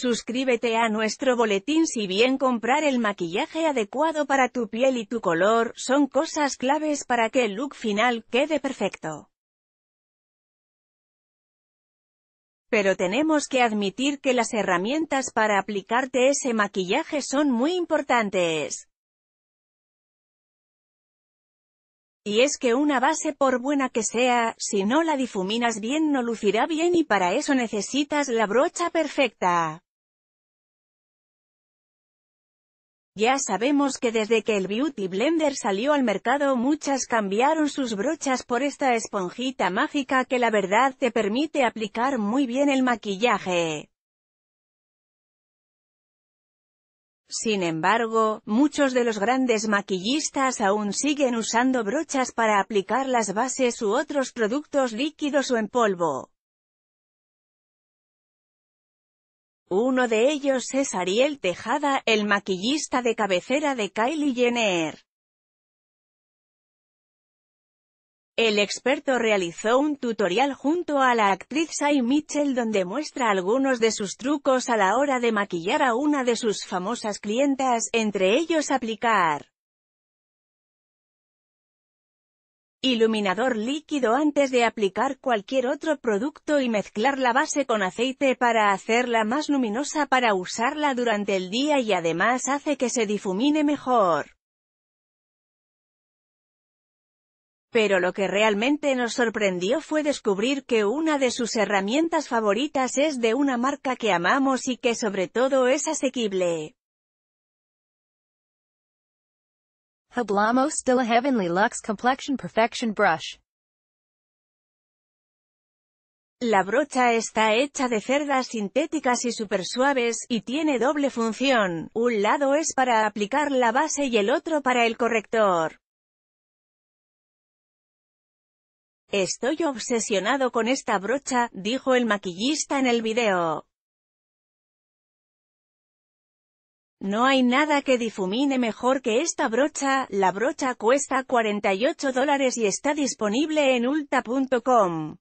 Suscríbete a nuestro boletín si bien comprar el maquillaje adecuado para tu piel y tu color son cosas claves para que el look final quede perfecto. Pero tenemos que admitir que las herramientas para aplicarte ese maquillaje son muy importantes. Y es que una base por buena que sea, si no la difuminas bien no lucirá bien y para eso necesitas la brocha perfecta. Ya sabemos que desde que el Beauty Blender salió al mercado muchas cambiaron sus brochas por esta esponjita mágica que la verdad te permite aplicar muy bien el maquillaje. Sin embargo, muchos de los grandes maquillistas aún siguen usando brochas para aplicar las bases u otros productos líquidos o en polvo. Uno de ellos es Ariel Tejada, el maquillista de cabecera de Kylie Jenner. El experto realizó un tutorial junto a la actriz Sai Mitchell donde muestra algunos de sus trucos a la hora de maquillar a una de sus famosas clientas, entre ellos aplicar Iluminador líquido antes de aplicar cualquier otro producto y mezclar la base con aceite para hacerla más luminosa para usarla durante el día y además hace que se difumine mejor. Pero lo que realmente nos sorprendió fue descubrir que una de sus herramientas favoritas es de una marca que amamos y que sobre todo es asequible. Hablamos de la Heavenly Lux Complexion Perfection Brush. La brocha está hecha de cerdas sintéticas y super suaves, y tiene doble función, un lado es para aplicar la base y el otro para el corrector. Estoy obsesionado con esta brocha, dijo el maquillista en el video. No hay nada que difumine mejor que esta brocha, la brocha cuesta 48 dólares y está disponible en ulta.com.